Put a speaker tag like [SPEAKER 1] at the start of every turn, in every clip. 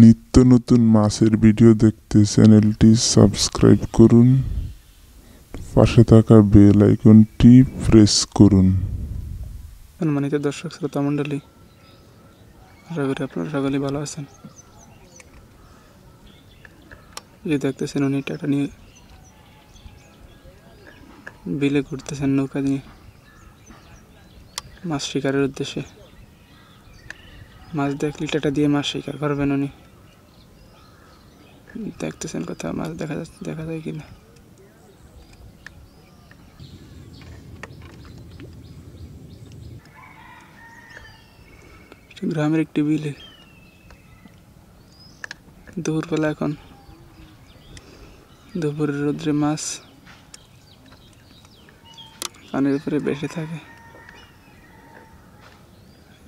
[SPEAKER 1] নিত্য নতুন মাছের ভিডিও দেখতে চ্যানেলটি সাবস্ক্রাইব করুন পাশে থাকা বেল আইকনটি প্রেস করুন
[SPEAKER 2] সম্মানিত দর্শক শ্রোতা মণ্ডলী আশা করি আপনারা সকলেই ভালো আছেন যে দেখতেছেন উনি টাটা নিয়ে বিলে ঘুরতেছেন নৌকা নিয়ে মাছ শিকারের উদ্দেশ্যে মাছ দেখ টেটা দিয়ে মাছ শিকার করবেন উনি দেখতেছেন কোথাও মাছ দেখা যাচ্ছে দেখা যায় কিনা গ্রামের একটি বিলে দুপুরবেলা এখন দুপুরের রোদ্রে মাছ পানির উপরে বেসে থাকে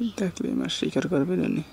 [SPEAKER 2] Betlémes sikert akar belőni.